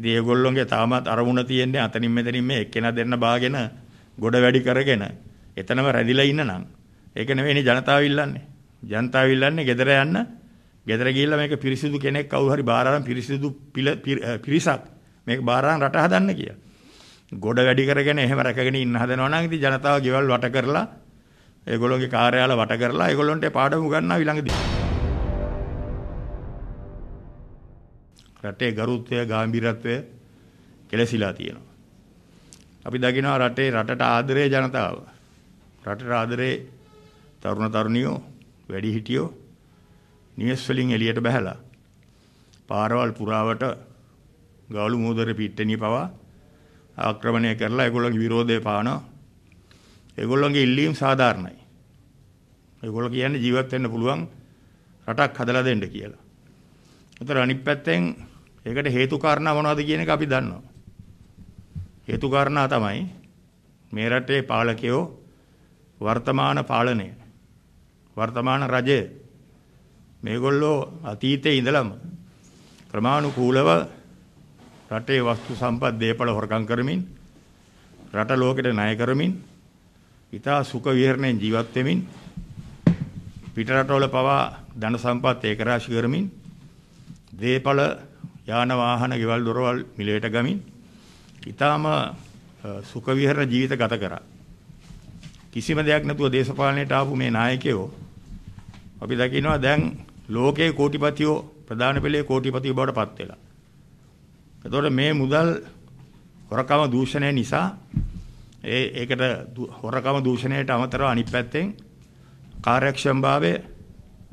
ඉතින් ඒගොල්ලොන්ගේ තාමත් අරමුණ තියෙන්නේ අතනින් මෙතනින් මේ එක්කෙනා දෙන්න බාගෙන ගොඩ වැඩි කරගෙන එතනම රැඳිලා ඉන්නනම් ඒක නෙවෙයිනේ ජනතාව ඉල්ලන්නේ. ජනතාව ඉල්ලන්නේ ගෙදර යන්න ගෙදර ගිහිල්ලා මේක පිරිසිදු කෙනෙක් කවුරු හරි බාරාරම් පිරිසිදු පිරිසක් මේක බාරාරම් රට හදන්න කියලා. ගොඩ වැඩි කරගෙන එහෙම රැකගෙන ඉන්න හදනවා නම් ඉතින් ජනතාව ගෙවල් වට කරලා ඒගොල්ලෝගේ කාර්යාල වට කරලා ඒගොල්ලන්ට පාඩම් උගන්වනවා ඊළඟදී. රටේ ගරුත්වය, ගැඹිරත්වය කෙලසිලා තියෙනවා. අපි දකිනවා රටේ රටට ආදරේ ජනතාව. රටට ආදරේ තරුණ තරුණියෝ, වැඩිහිටියෝ නිවෙස් වලින් එළියට බහැලා පාරවල් පුරාවට ගවලු මෝදරේ පිට්ටනිය පවා ආක්‍රමණය කරලා ඒගොල්ලන්ගේ විරෝධය පානවා. ඒගොල්ලන්ගේ ඉල්ලීම් සාධාරණයි. ඒගොල්ලෝ කියන්නේ ජීවත් වෙන්න පුළුවන් රටක් හදලා දෙන්න කියලා. උතර අනිත් පැත්තෙන් ඒකට හේතු කාරණා මොනවද කියන එක අපි දන්නවා. හේතු කාරණා තමයි මේ රටේ පාලකයෝ වර්තමාන පාලනය වර්තමාන රජය මේගොල්ලෝ අතීතයේ ඉඳලම ක්‍රමානුකූලව රටේ වස්තු සම්පත් දේපල හොරකම් කරමින් රට ලෝකෙට ණය කරමින් ඊටා සුඛ විහරණයෙන් ජීවත් වෙමින් පිට රටවල පවා ධන සම්පත් ඒකරාශී කරමින් දේපල යාන වාහන ගෙවල් දොරවල් මිලයට ගමින් ඊටාම සුඛ විහර ජීවිත ගත කරා. කිසිම දෙයක් නැතුව දේශපාලනයට ආපු මේ නායකයෝ අපි දකිනවා දැන් ලෝකයේ කෝටිපතියෝ ප්‍රධාන පෙළේ කෝටිපතියෝ බවට පත් වෙලා. එතකොට මේ මුදල් හොරකම දූෂණය නිසා ඒ ඒකට හොරකම දූෂණයට අමතරව අනිත් පැත්තෙන් කාර්යක්ෂමභාවය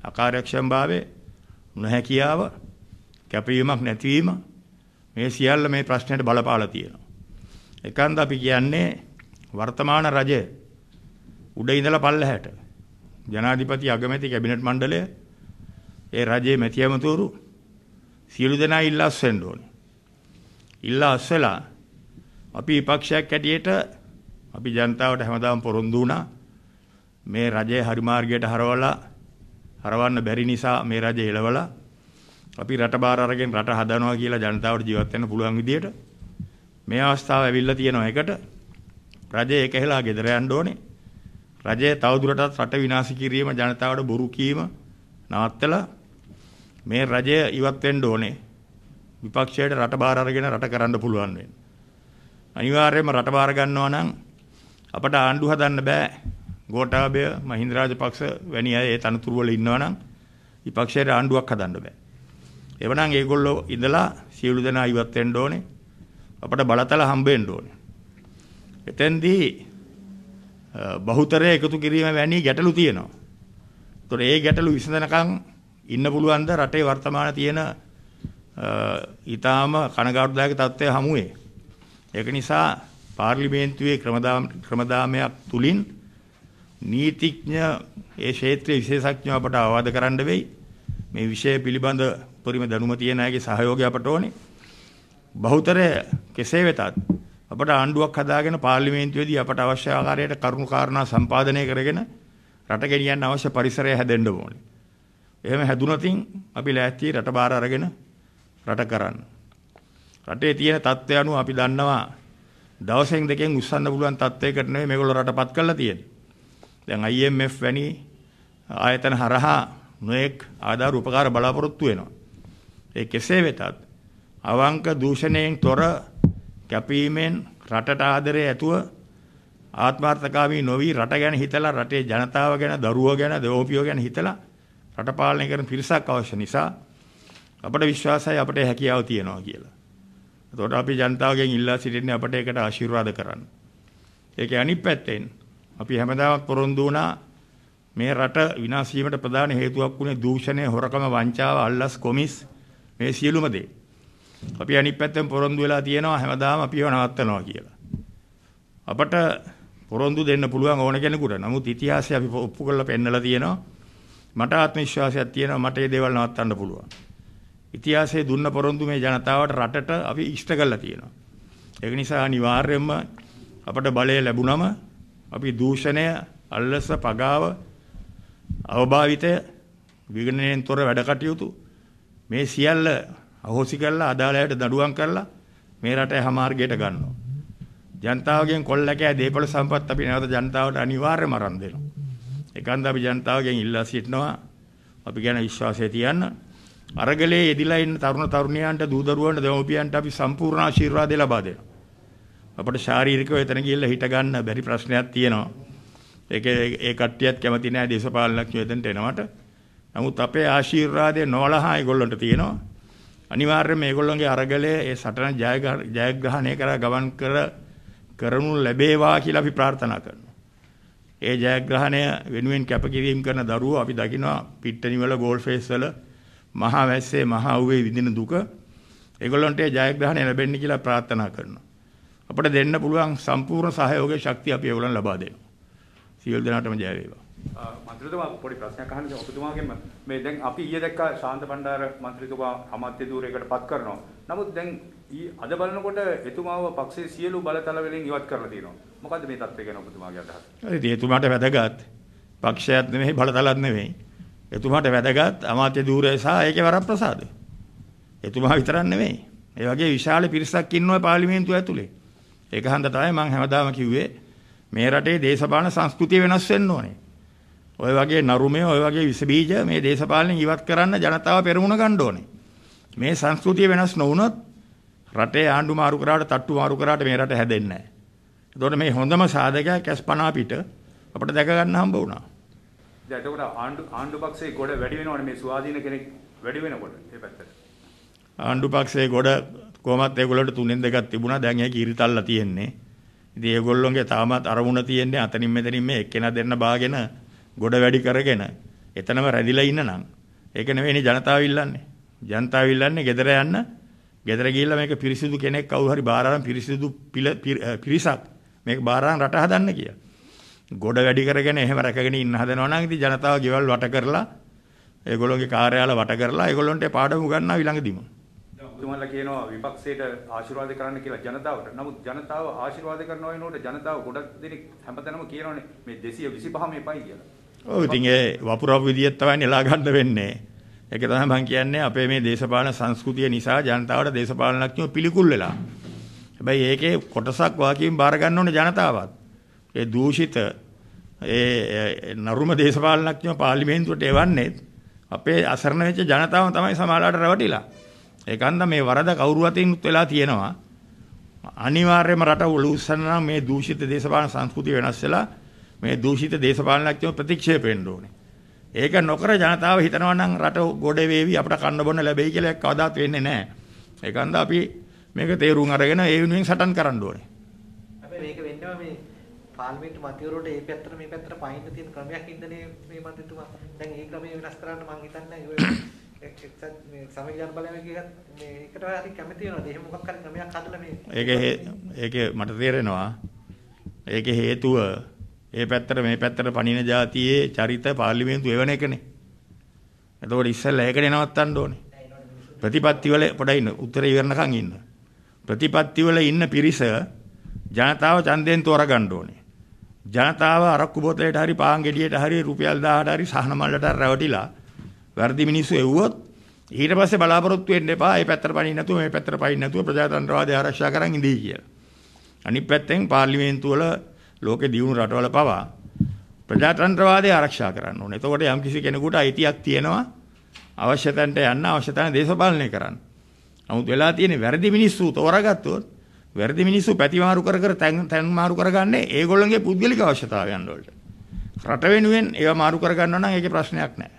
අකාර්යක්ෂමභාවය නොහැකියාව කැපවීමක් නැතිවීම මේ සියල්ල මේ ප්‍රශ්නයට බලපාලා තියෙනවා. එකන්ද අපි කියන්නේ වර්තමාන රජය උඩ ඉඳලා පල්ලහැට ජනාධිපති අගමැති කැබිනට් මණ්ඩලය ඒ රජයේ මැති ඇමතුරු සියලු දෙනා ඉල්ලා අස්වෙන්න ඕනේ. ඉල්ලා අස්වලා අපි විපක්ෂයක් ඇටියට අපි ජනතාවට හැමදාම පොරොන්දු වුණා මේ රජය හරි මාර්ගයට හරවලා හරවන්න බැරි නිසා මේ රජය එළවලා අපි රට බාර අරගෙන රට හදනවා කියලා ජනතාවට ජීවත් වෙන්න පුළුවන් විදියට මේ අවස්ථාව ඇවිල්ලා තියෙනවා එකට රජය ඒක හෙලා ගෙදර යන්න ඕනේ රජය තවදුරටත් රට විනාශ කිරීම ජනතාවට බොරු කීම නවත්තලා මේ රජය ඉවත් වෙන්න ඕනේ. විපක්ෂයට රට බාර අරගෙන රට කරන්න පුළුවන් වෙන. අනිවාර්යයෙන්ම රට බාර ගන්නවා නම් අපට ආණ්ඩු හදන්න බෑ. ගෝඨාභය මහින්ද රාජපක්ෂ වැනි අය ඒ තනතුරු වල ඉන්නවා නම් විපක්ෂයට ආණ්ඩුවක් හදන්න බෑ. එවනම් ඒගොල්ලෝ ඉඳලා සියලු දෙනා ඉවත් වෙන්න ඕනේ. අපට බලතල හම්බෙන්න ඕනේ. එතෙන්දී බහුතරය එකතු කිරීම වැනි ගැටලු තියෙනවා. ඒතොර ඒ ගැටලු විසඳනකම් ඉන්න පුළුවන් ද රටේ වර්තමාන තියෙන ඊටාම කනගාටුදායක තත්ත්වය හමුවේ. ඒක නිසා පාර්ලිමේන්තුවේ ක්‍රමදාමයක් තුලින් නීතිඥ ඒ ක්ෂේත්‍රයේ විශේෂඥව අපට අවවාද කරන්න වෙයි. මේ විෂය පිළිබඳ උපරිම දැනුම තියෙන අයගේ සහයෝගය අපට ඕනේ. බහුතරය කෙසේ වෙතත් අපට ආණ්ඩුවක් හදාගෙන පාර්ලිමේන්තුවේදී අපට අවශ්‍ය ආකාරයට කරුණු කාරණා සම්පාදනය කරගෙන රට ගෙනියන්න අවශ්‍ය පරිසරය හැදෙන්න ඕනේ. එහෙම හැදුනතින් අපි ලෑස්තියි රට බාර අරගෙන රට කරන්න. රටේ තියෙන තත්ත්වය අනුව අපි දන්නවා දවසෙන් දෙකෙන් උස්සන්න පුළුවන් තත්ත්වයකට නෙවෙයි මේගොල්ලෝ රටපත් කරලා තියෙන්නේ. දැන් IMF වැනි ආයතන හරහා නොඑක් ආධාර උපකාර බලාපොරොත්තු වෙනවා. ඒ කෙසේ වෙතත් අවංක දූෂණයෙන් තොර කැපීමෙන් රටට ආදරය ඇතුව ආත්මාර්ථකාමී නොවි රට ගැන හිතලා රටේ ජනතාව ගැන දරුවෝ ගැන දෝපියෝ ගැන හිතලා රට පාලනය කරන පිරිසක් අවශ්‍ය නිසා අපට විශ්වාසයි අපට හැකියාව තියෙනවා කියලා. එතකොට අපි ජනතාවගෙන් ඉල්ලා සිටින්නේ අපට ඒකට ආශිර්වාද කරන්න. ඒකේ අනිත් පැත්තෙන් අපි හැමදාම පොරොන්දු වුණා මේ රට විනාශ වීමට ප්‍රධාන හේතුවක් වුණේ දූෂණය, හොරකම, වංචාව, අල්ලස්, කොමිස් මේ සියලුම දේ. අපි අනිත් පැත්තෙන් පොරොන්දු වෙලා තියෙනවා හැමදාම අපිව නවත්තනවා කියලා. අපට පොරොන්දු දෙන්න පුළුවන් ඕන කෙනෙකුට. නමුත් ඉතිහාසය අපි ඔප්පු කරලා පෙන්නලා තියෙනවා. මට ආත්ම විශ්වාසයක් තියෙනවා මට මේ දේවල් නවත්තන්න පුළුවන්. ඉතිහාසයේ දුන්න පොරොන්දු මේ ජනතාවට රටට අපි ඉෂ්ට කරලා තියෙනවා. ඒක නිසා අනිවාර්යයෙන්ම අපට බලය ලැබුණම අපි දූෂණය, අල්ලස, පගාව, අවභාවිතය, විගණනයෙන් තොර වැඩ කටයුතු මේ සියල්ල අහෝසි කරලා අදාළ අයට දඬුවම් කරලා මේ රටේ හමාර්ගයට ගන්නවා. ජනතාවගෙන් කොල්ලකෑ දේපල සම්පත් අපි නැවත ජනතාවට අනිවාර්යයෙන්ම අරන් දෙනවා. ඒකන්ද අපි ජනතාවගෙන් ඉල්ලා සිටිනවා අපි ගැන විශ්වාසය තියන්න. අරගලේ යෙදිලා ඉන්න තරුණ තරුණියන්ට දූ දරුවන්ට දෙමව්පියන්ට අපි සම්පූර්ණ ආශිර්වාදය ලබා දෙනවා. අපට ශාරීරිකව එතන ගිහිල්ලා හිට ගන්න බැරි ප්‍රශ්නයක් තියෙනවා. ඒක ඒ කට්ටියත් කැමති නැහැ දේශපාලනඥයෝ එතනට එනවට. නමුත් අපේ ආශිර්වාදය නොවලහා ඒගොල්ලන්ට තියෙනවා. අනිවාර්යයෙන් මේගොල්ලන්ගේ අරගලය ඒ සටන ජයග්‍රහණය කරා ගමන් කර කරනු ලැබේවා කියලා අපි ප්‍රාර්ථනා කරනවා. ඒ ජයග්‍රහණය වෙනුවෙන් කැපකිරීම කරන දරුවෝ අපි දකිනවා පිට්ටනිවල ගෝල් ෆේස් වල මහා වැස්සේ මහා උවේ විඳින දුක ඒගොල්ලන්ට ජයග්‍රහණය ලැබෙන්න කියලා ප්‍රාර්ථනා කරනවා. අපිට දෙන්න පුළුවන් සම්පූර්ණ සහයෝගයේ ශක්තිය අපි ඒගොල්ලන් ලබා දෙනවා. සියලු දෙනාටම ජය වේවා. මන්ත්‍රීතුමා පොඩි ප්‍රශ්නයක් අහන්න ඔබතුමාගෙන් මේ දැන් අපි ඊයේ දැක්කා ශාන්ත බණ්ඩාර මන්ත්‍රීතුමා අමාත්‍ය ධූරයකට පත් කරනවා. නමුත් දැන් අද බලනකොට එතුමාව පක්ෂයේ සියලු බලතල වලින් ඉවත් කරලා තියෙනවා. මොකද්ද මේ தත්ත්වය ගැන ඔබතුමාගේ අදහස? ඒ එතුමාට වැදගත් පක්ෂයත් නෙමෙයි බලතලත් නෙමෙයි. එතුමාට වැදගත් අමාත්‍ය ධූරය සහ ඒකේ වරප්‍රසාද. එතුමා විතරක් නෙමෙයි. ඒ වගේ විශාල පිරිසක් ඉන්නවා පාර්ලිමේන්තුව ඇතුලේ. ඒක හන්ද තමයි මම හැමදාම කිව්වේ මේ රටේ දේශපාලන සංස්කෘතිය වෙනස් වෙන්න ඕනේ. ඔය වගේ නරුමය, ඔය වගේ විස බීජ මේ දේශපාලනේ ඉවත් කරන්න ජනතාව පෙරමුණ ගන්න ඕනේ. මේ සංස්කෘතිය වෙනස් නොවුනොත් රටේ ආණ්ඩු මාරු කරාට, තට්ටු මාරු කරාට මේ රට හැදෙන්නේ නැහැ. එතකොට මේ හොඳම සාධකයා කැස්පනා පිට අපිට දැක ගන්න හම්බ වුණා. දැන් එතකොට ආණ්ඩු ආණ්ඩු පක්ෂයේ ගොඩ වැඩි වෙනවනේ මේ ස්වාධීන කෙනෙක් වැඩි වෙනකොට ඒ පැත්තට. ආණ්ඩු පක්ෂයේ ගොඩ කොහොමත් ඒගොල්ලන්ට තුනෙන් දෙකක් තිබුණා. දැන් ඒක ඉරිතල්ලා තියෙන්නේ. ඉතින් ඒගොල්ලොන්ගේ තාමත් අරමුණ තියෙන්නේ අතනින් මෙතනින් මේ එක්කෙනා දෙන්න බාගෙන ගොඩ වැඩි කරගෙන එතනම රැඳිලා ඉන්නනම් ඒක නෙවෙයිනේ ජනතාව ඉල්ලන්නේ. ජනතාව ඉල්ලන්නේ ගෙදර යන්න ගෙදර ගිහිල්ලා මේක පිරිසිදු කෙනෙක් කවුරු හරි බාරාරම් පිරිසිදු පිරිසක් මේක බාරාරම් රට හදන්න කියලා. ගොඩ වැඩි කරගෙන එහෙම රැකගෙන ඉන්න හදනවා නම් ඉතින් ජනතාව ගෙවල් වට කරලා ඒගොල්ලෝගේ කාර්යාල වට කරලා ඒගොල්ලන්ට පාඩම උගන්වනවා ඊළඟදීම. ඔබතුමලා කියනවා විපක්ෂයට ආශිර්වාද කරන්න කියලා ජනතාවට. නමුත් ජනතාව ආශිර්වාද කරනවා වෙනකොට ජනතාව ගොඩක් දෙනෙක් හැමතැනම කියනවනේ මේ 225 මේපයි කියලා. ඔව් ඉතින් ඒ වපුරව විදියට තමයි නෙලා ගන්න වෙන්නේ. ඒක තමයි මම කියන්නේ අපේ මේ දේශපාලන සංස්කෘතිය නිසා ජනතාවට දේශපාලනඥයෝ පිළිකුල් වෙලා. හැබැයි ඒකේ කොටසක් වාකියෙන් බාර ගන්න ඕනේ ජනතාවත්. ඒ දූෂිත ඒ නරුම දේශපාලනඥයෝ පාර්ලිමේන්තුවට එවන්නේ අපේ අසරණ වෙච්ච ජනතාව තමයි සමාජාලාට රැවටිලා. ඒකන්ද මේ වරද කවුරු වතිනුත් වෙලා තියෙනවා. අනිවාර්යයෙන්ම රට උලුස්සන නම් මේ දූෂිත දේශපාලන සංස්කෘතිය වෙනස් වෙලා මේ දූෂිත දේශපාලනඥයෝ ප්‍රතික්ෂේප වෙන්න ඕනේ. ඒක නොකර ජනතාව හිතනවා නම් රට ගොඩ වේවි අපිට කන්න බොන්න ලැබෙයි කියලා එක්ක අවදාත් වෙන්නේ නැහැ. ඒකන්ද අපි මේක තේරුම් අරගෙන ඒ වෙනුවෙන් සටන් කරන්න ඕනේ. හැබැයි මේක වෙන්නේ මේ පාර්ලිමේන්තු මතිවරෝට මේ පැත්තට මේ පැත්තට පයින්න තියෙන ක්‍රමයක් ඉදනේ මේ මන්ත්‍රීතුමා. දැන් ඒ ක්‍රමය වෙනස් කරන්න මම හිතන්නේ එක්සත් මේ සමීකරණ බලන එකත් මේ එකට හරි කැමති වෙනවද? එහෙම මොකක් හරි ක්‍රමයක් හදලා මේ ඒකේ ඒකේ මට තේරෙනවා ඒකේ හේතුව ඒ පැත්තට මේ පැත්තට පණින જાතියේ චරිත පාර්ලිමේන්තු එවන එකනේ. එතකොට ඉස්සෙල්ලා ඒකනේ නවත්තන්න ඕනේ. ප්‍රතිපත්ති වල පොඩ්ඩයි ඉන්න උත්තරේ ඉවරනකන් ඉන්න. ප්‍රතිපත්ති වල ඉන්න පිරිස ජනතාව ඡන්දයෙන් තෝරගන්න ඕනේ. ජනතාව අරක්කු බෝතලයට හරි පාන් ගෙඩියට හරි රුපියල් 1000ට හරි සහන මල්ලට රැවටිලා වැඩි මිනිස්සු එව්වොත් ඊට පස්සේ බලාපොරොත්තු වෙන්න එපා. මේ පැත්තට පනින්න නැතුව මේ පැත්තට පනින්න නැතුව ප්‍රජාතන්ත්‍රවාදය ආරක්ෂා කරන් ඉඳී කියලා. අනිත් පැත්තෙන් පාර්ලිමේන්තුව වල ලෝකේ දියුණු රටවල පවා ප්‍රජාතන්ත්‍රවාදය ආරක්ෂා කරන්න ඕනේ. එතකොට යම්කිසි කෙනෙකුට අයිතියක් තියෙනවා අවශ්‍ය තැනට යන්න අවශ්‍ය තැන දේශපාලනය කරන්න. නමුත් වෙලා තියෙන්නේ වැරදි මිනිස්සු තෝරාගත්තොත් වැරදි මිනිස්සු පැතිමාරු කර කර තැන් මාරු කරගන්නේ ඒගොල්ලන්ගේ පුද්ගලික අවශ්‍යතාවයන් වලට. රට වෙනුවෙන් ඒවා මාරු කරගන්නවා නම් ඒකේ ප්‍රශ්නයක් නැහැ.